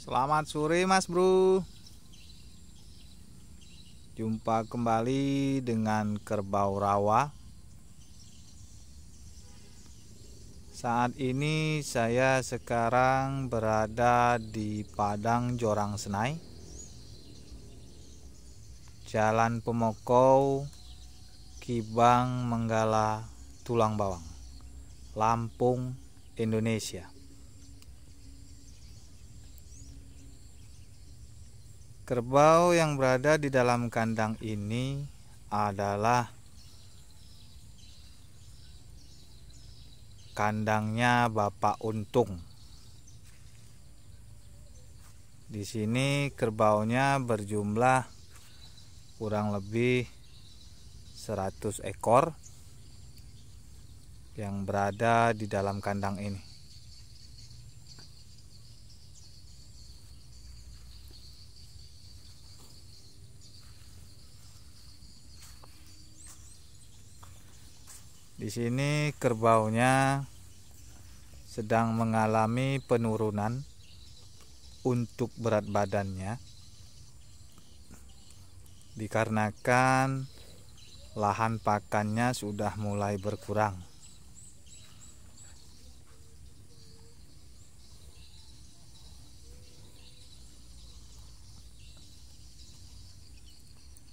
Selamat sore Mas Bro Jumpa kembali dengan kerbau rawa Saat ini saya sekarang berada di Padang Jorang Senai Jalan Pemokau Kibang Menggala Tulang Bawang Lampung Indonesia Kerbau yang berada di dalam kandang ini adalah kandangnya Bapak Untung. Di sini kerbaunya berjumlah kurang lebih 100 ekor yang berada di dalam kandang ini. Di sini kerbaunya sedang mengalami penurunan untuk berat badannya dikarenakan lahan pakannya sudah mulai berkurang.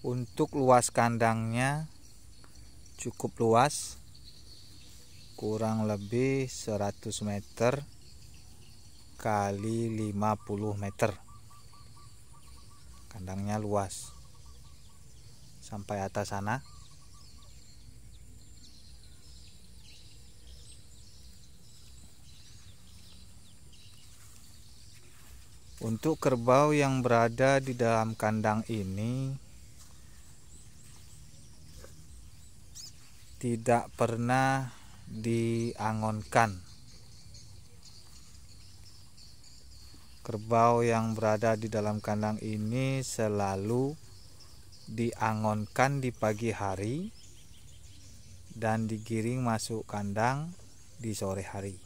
Untuk luas kandangnya cukup luas kurang lebih 100 meter kali 50 meter kandangnya luas sampai atas sana Untuk kerbau yang berada di dalam kandang ini tidak pernah diangonkan. Kerbau yang berada di dalam kandang ini selalu diangonkan di pagi hari dan digiring masuk kandang di sore hari.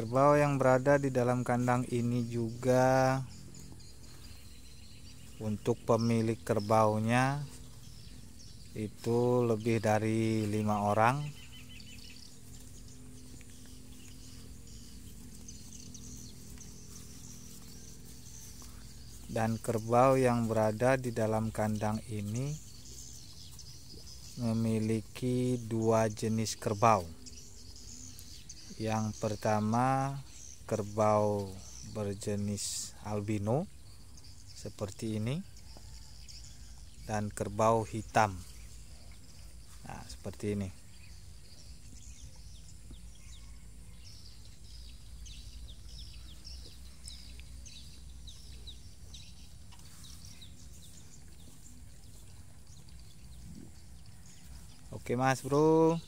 Kerbau yang berada di dalam kandang ini juga untuk pemilik kerbaunya itu lebih dari lima orang dan kerbau yang berada di dalam kandang ini memiliki dua jenis kerbau yang pertama kerbau berjenis albino seperti ini dan kerbau hitam. Nah, seperti ini. Oke, Mas Bro.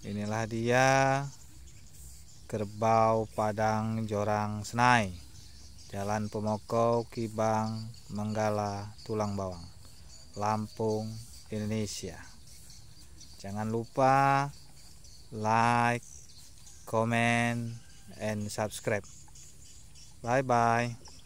Inilah dia kerbau Padang Jorang Senai, Jalan Pemokau Kibang Menggala Tulang Bawang, Lampung, Indonesia. Jangan lupa like, comment, and subscribe. Bye bye.